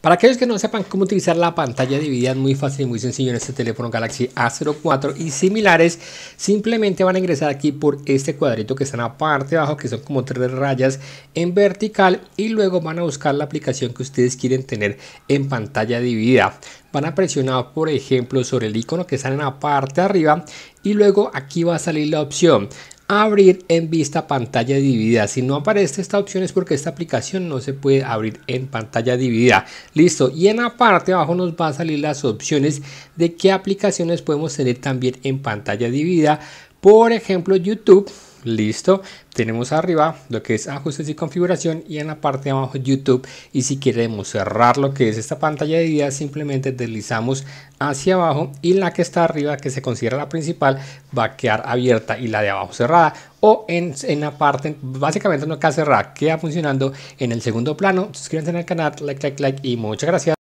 Para aquellos que no sepan cómo utilizar la pantalla dividida es muy fácil y muy sencillo en este teléfono Galaxy A04 y similares, simplemente van a ingresar aquí por este cuadrito que está en la parte de abajo que son como tres rayas en vertical y luego van a buscar la aplicación que ustedes quieren tener en pantalla dividida van a presionar por ejemplo sobre el icono que está en la parte de arriba y luego aquí va a salir la opción abrir en vista pantalla dividida. Si no aparece esta opción es porque esta aplicación no se puede abrir en pantalla dividida. Listo. Y en la parte de abajo nos va a salir las opciones de qué aplicaciones podemos tener también en pantalla dividida. Por ejemplo, YouTube Listo. Tenemos arriba lo que es ajustes y configuración y en la parte de abajo YouTube. Y si queremos cerrar lo que es esta pantalla de ideas simplemente deslizamos hacia abajo y la que está arriba, que se considera la principal, va a quedar abierta y la de abajo cerrada. O en, en la parte, básicamente no queda cerrada, queda funcionando en el segundo plano. Suscríbanse al canal, like, like, like y muchas gracias.